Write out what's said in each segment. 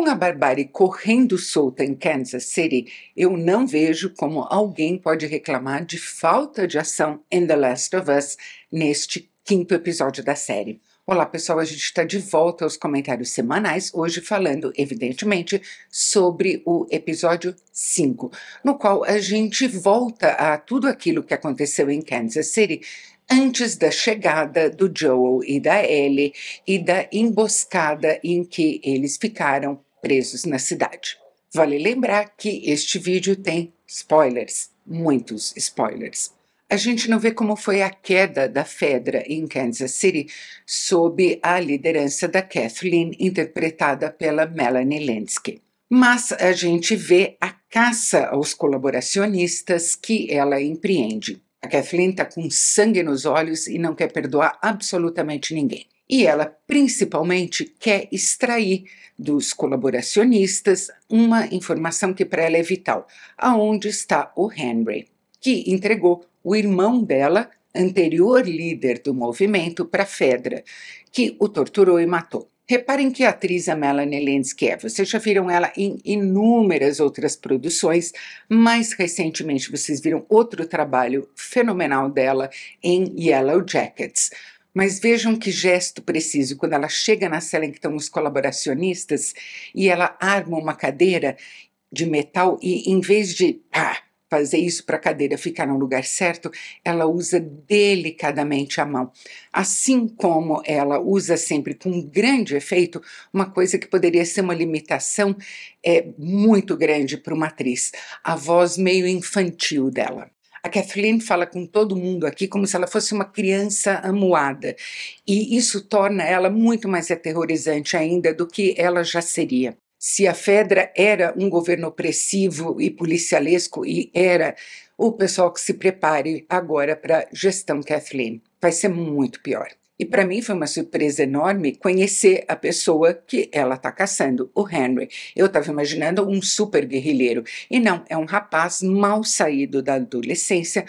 Com a barbárie correndo solta em Kansas City, eu não vejo como alguém pode reclamar de falta de ação em The Last of Us neste quinto episódio da série. Olá pessoal, a gente está de volta aos comentários semanais, hoje falando, evidentemente, sobre o episódio 5, no qual a gente volta a tudo aquilo que aconteceu em Kansas City antes da chegada do Joel e da Ellie e da emboscada em que eles ficaram presos na cidade. Vale lembrar que este vídeo tem spoilers, muitos spoilers. A gente não vê como foi a queda da Fedra em Kansas City sob a liderança da Kathleen, interpretada pela Melanie Linsky. Mas a gente vê a caça aos colaboracionistas que ela empreende. A Kathleen está com sangue nos olhos e não quer perdoar absolutamente ninguém e ela principalmente quer extrair dos colaboracionistas uma informação que para ela é vital: aonde está o Henry, que entregou o irmão dela, anterior líder do movimento, para Fedra, que o torturou e matou. Reparem que a atriz é Melanie Linsky é, vocês já viram ela em inúmeras outras produções, mas recentemente vocês viram outro trabalho fenomenal dela em Yellow Jackets. Mas vejam que gesto preciso quando ela chega na cela em que estão os colaboracionistas e ela arma uma cadeira de metal e em vez de pá, fazer isso para a cadeira ficar no lugar certo, ela usa delicadamente a mão. Assim como ela usa sempre com grande efeito uma coisa que poderia ser uma limitação é muito grande para uma atriz, a voz meio infantil dela. A Kathleen fala com todo mundo aqui como se ela fosse uma criança amuada. E isso torna ela muito mais aterrorizante ainda do que ela já seria. Se a Fedra era um governo opressivo e policialesco, e era, o pessoal que se prepare agora para a gestão Kathleen. Vai ser muito pior. E para mim foi uma surpresa enorme conhecer a pessoa que ela está caçando, o Henry. Eu estava imaginando um super guerrilheiro. E não, é um rapaz mal saído da adolescência,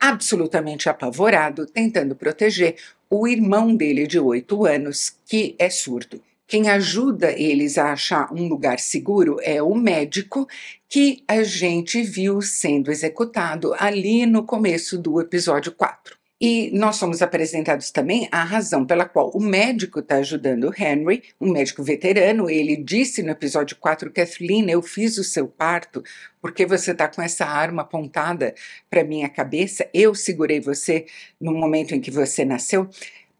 absolutamente apavorado, tentando proteger o irmão dele de oito anos, que é surdo. Quem ajuda eles a achar um lugar seguro é o médico que a gente viu sendo executado ali no começo do episódio 4. E nós somos apresentados também a razão pela qual o médico está ajudando o Henry, um médico veterano. Ele disse no episódio 4, Kathleen, eu fiz o seu parto porque você está com essa arma apontada para minha cabeça. Eu segurei você no momento em que você nasceu.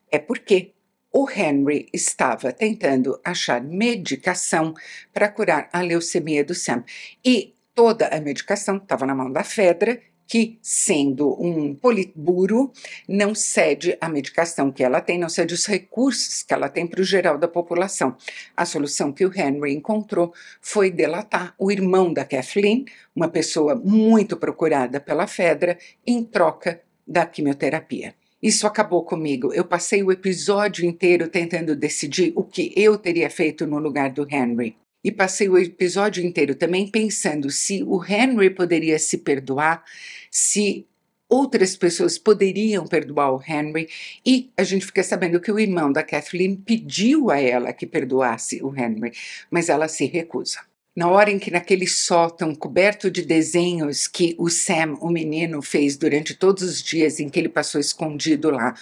É porque o Henry estava tentando achar medicação para curar a leucemia do Sam. E toda a medicação estava na mão da Fedra que, sendo um politburo, não cede a medicação que ela tem, não cede os recursos que ela tem para o geral da população. A solução que o Henry encontrou foi delatar o irmão da Kathleen, uma pessoa muito procurada pela Fedra, em troca da quimioterapia. Isso acabou comigo. Eu passei o episódio inteiro tentando decidir o que eu teria feito no lugar do Henry e passei o episódio inteiro também pensando se o Henry poderia se perdoar, se outras pessoas poderiam perdoar o Henry, e a gente fica sabendo que o irmão da Kathleen pediu a ela que perdoasse o Henry, mas ela se recusa. Na hora em que naquele sótão coberto de desenhos que o Sam, o menino, fez durante todos os dias em que ele passou escondido lá,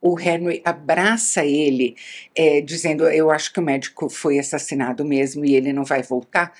o Henry abraça ele, é, dizendo: Eu acho que o médico foi assassinado mesmo e ele não vai voltar.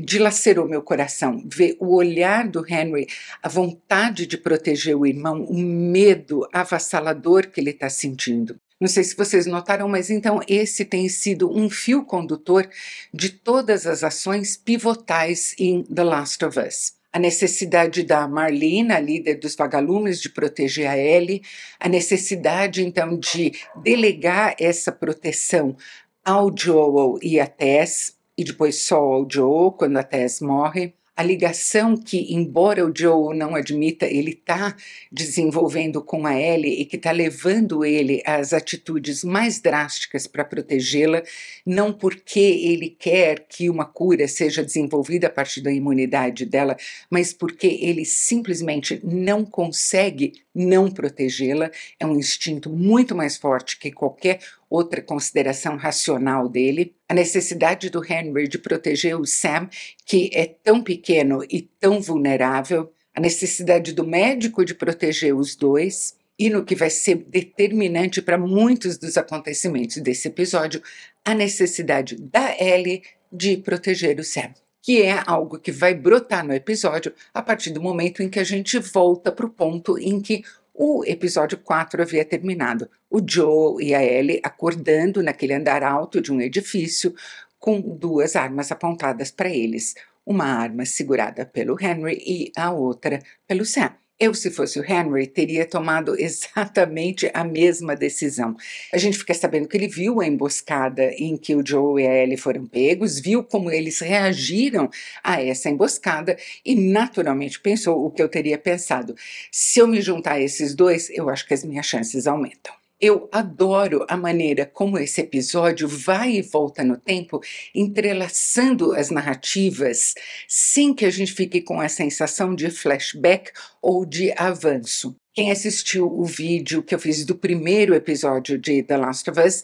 Dilacerou meu coração ver o olhar do Henry, a vontade de proteger o irmão, o medo avassalador que ele está sentindo. Não sei se vocês notaram, mas então esse tem sido um fio condutor de todas as ações pivotais em The Last of Us a necessidade da Marlina, líder dos vagalumes, de proteger a Ellie, a necessidade então de delegar essa proteção ao Joel e a Tess, e depois só ao Joel quando a Tess morre, a ligação que, embora o Joe não admita, ele está desenvolvendo com a Ellie e que está levando ele às atitudes mais drásticas para protegê-la, não porque ele quer que uma cura seja desenvolvida a partir da imunidade dela, mas porque ele simplesmente não consegue não protegê-la. É um instinto muito mais forte que qualquer outra consideração racional dele, a necessidade do Henry de proteger o Sam, que é tão pequeno e tão vulnerável, a necessidade do médico de proteger os dois, e no que vai ser determinante para muitos dos acontecimentos desse episódio, a necessidade da Ellie de proteger o Sam, que é algo que vai brotar no episódio a partir do momento em que a gente volta para o ponto em que o episódio 4 havia terminado, o Joe e a Ellie acordando naquele andar alto de um edifício com duas armas apontadas para eles, uma arma segurada pelo Henry e a outra pelo Sam. Eu, se fosse o Henry, teria tomado exatamente a mesma decisão. A gente fica sabendo que ele viu a emboscada em que o Joe e a Ellie foram pegos, viu como eles reagiram a essa emboscada e naturalmente pensou o que eu teria pensado. Se eu me juntar a esses dois, eu acho que as minhas chances aumentam. Eu adoro a maneira como esse episódio vai e volta no tempo, entrelaçando as narrativas, sem que a gente fique com a sensação de flashback ou de avanço. Quem assistiu o vídeo que eu fiz do primeiro episódio de The Last of Us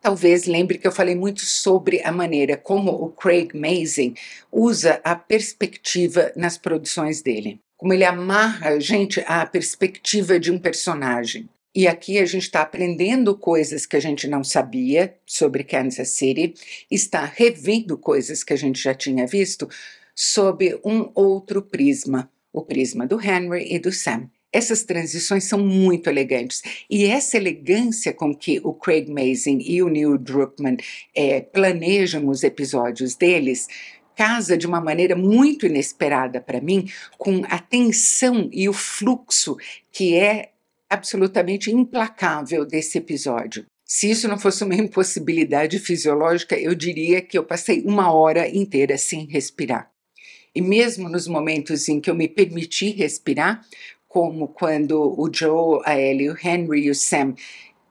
Talvez lembre que eu falei muito sobre a maneira como o Craig Mazin usa a perspectiva nas produções dele. Como ele amarra a gente à perspectiva de um personagem. E aqui a gente está aprendendo coisas que a gente não sabia sobre Kansas City, está revendo coisas que a gente já tinha visto sob um outro prisma, o prisma do Henry e do Sam. Essas transições são muito elegantes e essa elegância com que o Craig Mazin e o Neil Druckmann é, planejam os episódios deles casa de uma maneira muito inesperada para mim com a tensão e o fluxo que é absolutamente implacável desse episódio. Se isso não fosse uma impossibilidade fisiológica, eu diria que eu passei uma hora inteira sem respirar. E mesmo nos momentos em que eu me permiti respirar, como quando o Joe, a Ellie, o Henry e o Sam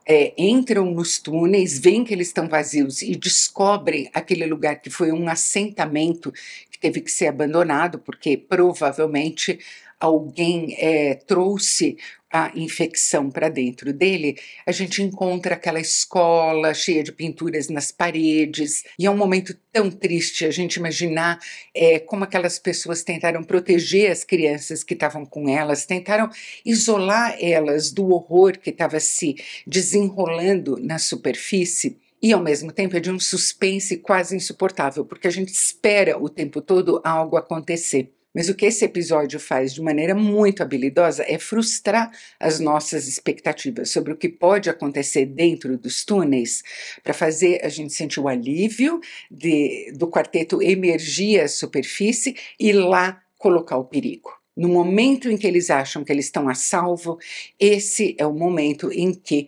é, entram nos túneis, veem que eles estão vazios e descobrem aquele lugar que foi um assentamento que teve que ser abandonado, porque provavelmente alguém é, trouxe a infecção para dentro dele, a gente encontra aquela escola cheia de pinturas nas paredes, e é um momento tão triste a gente imaginar é, como aquelas pessoas tentaram proteger as crianças que estavam com elas, tentaram isolar elas do horror que estava se desenrolando na superfície e ao mesmo tempo é de um suspense quase insuportável, porque a gente espera o tempo todo algo acontecer. Mas o que esse episódio faz de maneira muito habilidosa é frustrar as nossas expectativas sobre o que pode acontecer dentro dos túneis, para fazer a gente sentir o alívio de, do quarteto emergir à superfície e lá colocar o perigo. No momento em que eles acham que eles estão a salvo, esse é o momento em que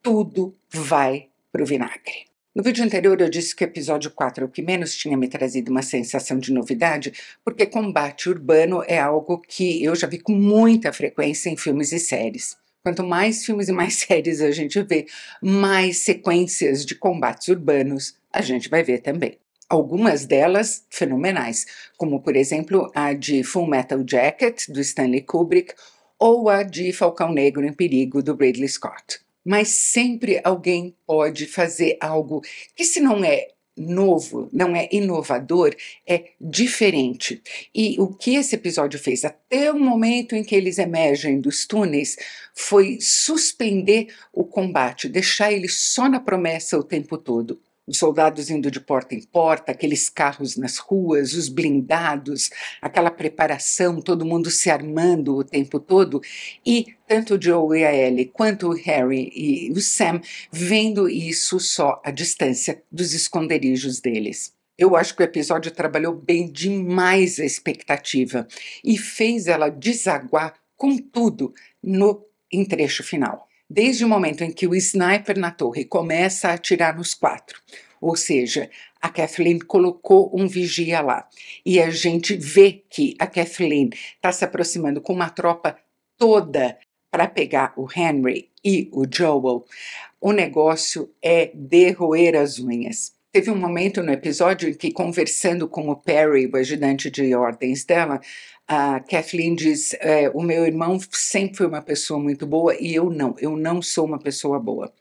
tudo vai para o vinagre. No vídeo anterior eu disse que o episódio 4 é o que menos tinha me trazido uma sensação de novidade, porque combate urbano é algo que eu já vi com muita frequência em filmes e séries. Quanto mais filmes e mais séries a gente vê, mais sequências de combates urbanos a gente vai ver também. Algumas delas fenomenais, como por exemplo a de Full Metal Jacket, do Stanley Kubrick, ou a de Falcão Negro em Perigo, do Ridley Scott mas sempre alguém pode fazer algo que, se não é novo, não é inovador, é diferente. E o que esse episódio fez até o momento em que eles emergem dos túneis foi suspender o combate, deixar ele só na promessa o tempo todo os soldados indo de porta em porta, aqueles carros nas ruas, os blindados, aquela preparação, todo mundo se armando o tempo todo, e tanto o Joe e a Ellie, quanto o Harry e o Sam vendo isso só à distância dos esconderijos deles. Eu acho que o episódio trabalhou bem demais a expectativa e fez ela desaguar com tudo no entrecho final desde o momento em que o sniper na torre começa a atirar nos quatro. Ou seja, a Kathleen colocou um vigia lá. E a gente vê que a Kathleen está se aproximando com uma tropa toda para pegar o Henry e o Joel. O negócio é de as unhas. Teve um momento no episódio em que, conversando com o Perry, o ajudante de ordens dela, a Kathleen diz: é, O meu irmão sempre foi uma pessoa muito boa e eu não, eu não sou uma pessoa boa.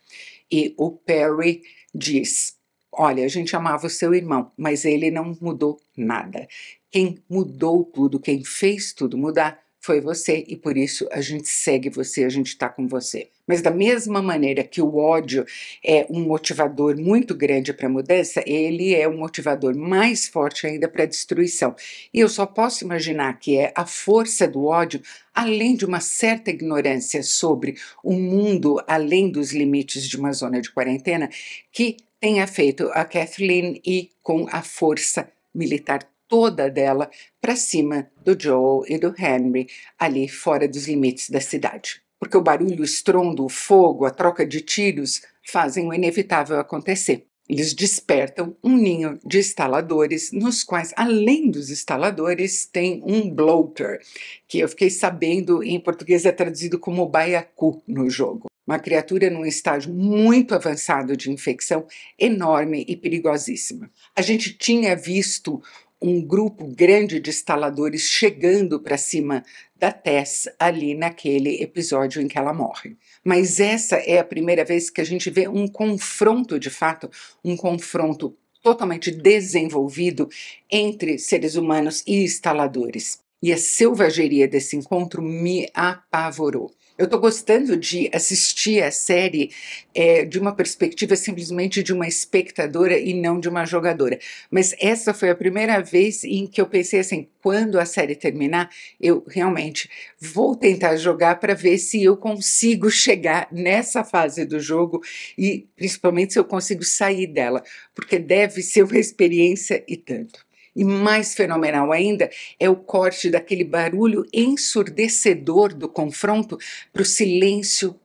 E o Perry diz: Olha, a gente amava o seu irmão, mas ele não mudou nada. Quem mudou tudo, quem fez tudo mudar foi você e por isso a gente segue você, a gente está com você. Mas da mesma maneira que o ódio é um motivador muito grande para a mudança, ele é um motivador mais forte ainda para a destruição. E eu só posso imaginar que é a força do ódio, além de uma certa ignorância sobre o um mundo além dos limites de uma zona de quarentena, que tenha feito a Kathleen ir com a força militar toda dela para cima do Joel e do Henry, ali fora dos limites da cidade. Porque o barulho, o estrondo, o fogo, a troca de tiros fazem o inevitável acontecer. Eles despertam um ninho de instaladores, nos quais, além dos instaladores, tem um bloater, que eu fiquei sabendo em português é traduzido como baiacu no jogo. Uma criatura num estágio muito avançado de infecção, enorme e perigosíssima. A gente tinha visto um grupo grande de instaladores chegando para cima da Tess ali naquele episódio em que ela morre. Mas essa é a primeira vez que a gente vê um confronto de fato, um confronto totalmente desenvolvido entre seres humanos e instaladores. E a selvageria desse encontro me apavorou. Eu estou gostando de assistir a série é, de uma perspectiva simplesmente de uma espectadora e não de uma jogadora. Mas essa foi a primeira vez em que eu pensei assim: quando a série terminar, eu realmente vou tentar jogar para ver se eu consigo chegar nessa fase do jogo e principalmente se eu consigo sair dela, porque deve ser uma experiência e tanto. E mais fenomenal ainda é o corte daquele barulho ensurdecedor do confronto para o silêncio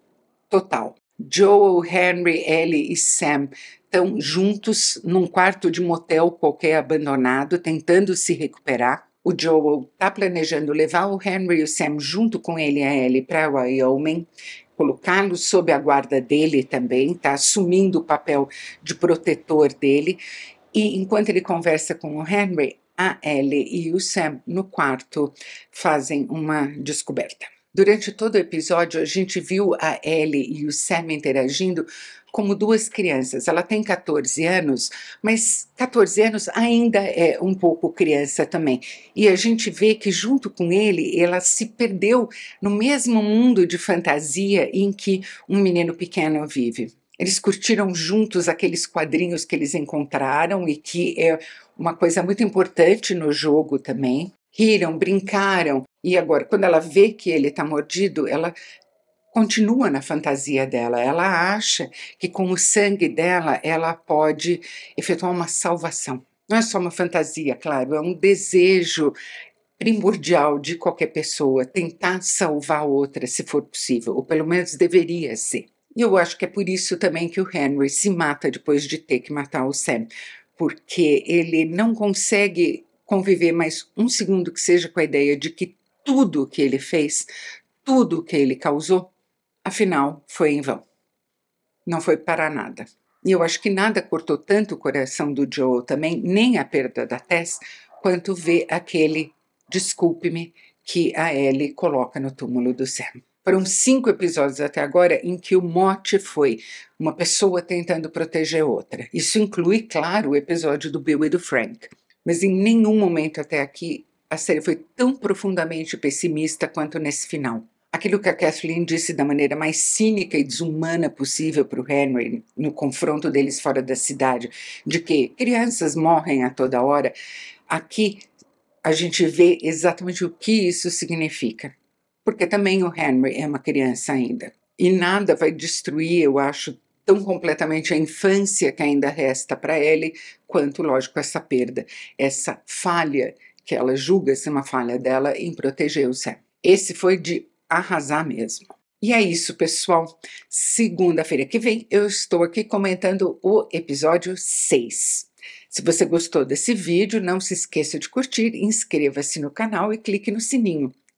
total. Joel, Henry, Ellie e Sam estão juntos num quarto de motel qualquer abandonado, tentando se recuperar. O Joel está planejando levar o Henry e o Sam junto com ele e a Ellie para Wyoming, colocá-lo sob a guarda dele também, está assumindo o papel de protetor dele e enquanto ele conversa com o Henry, a Ellie e o Sam no quarto fazem uma descoberta. Durante todo o episódio, a gente viu a Ellie e o Sam interagindo como duas crianças. Ela tem 14 anos, mas 14 anos ainda é um pouco criança também. E a gente vê que, junto com ele, ela se perdeu no mesmo mundo de fantasia em que um menino pequeno vive. Eles curtiram juntos aqueles quadrinhos que eles encontraram e que é uma coisa muito importante no jogo também. Riram, brincaram e agora, quando ela vê que ele está mordido, ela continua na fantasia dela. Ela acha que com o sangue dela ela pode efetuar uma salvação. Não é só uma fantasia, claro, é um desejo primordial de qualquer pessoa tentar salvar outra se for possível, ou pelo menos deveria ser. E eu acho que é por isso também que o Henry se mata depois de ter que matar o Sam, porque ele não consegue conviver mais um segundo que seja com a ideia de que tudo que ele fez, tudo que ele causou, afinal foi em vão. Não foi para nada. E eu acho que nada cortou tanto o coração do Joe também, nem a perda da Tess, quanto ver aquele desculpe-me que a Ellie coloca no túmulo do Sam. Foram cinco episódios até agora em que o mote foi uma pessoa tentando proteger outra. Isso inclui, claro, o episódio do Bill e do Frank. Mas em nenhum momento até aqui a série foi tão profundamente pessimista quanto nesse final. Aquilo que a Kathleen disse da maneira mais cínica e desumana possível para o Henry no confronto deles fora da cidade, de que crianças morrem a toda hora, aqui a gente vê exatamente o que isso significa porque também o Henry é uma criança ainda. E nada vai destruir, eu acho, tão completamente a infância que ainda resta para ele, quanto, lógico, essa perda, essa falha que ela julga ser uma falha dela em proteger o Sam. Esse foi de arrasar mesmo. E é isso, pessoal. Segunda-feira que vem eu estou aqui comentando o episódio 6. Se você gostou desse vídeo, não se esqueça de curtir, inscreva-se no canal e clique no sininho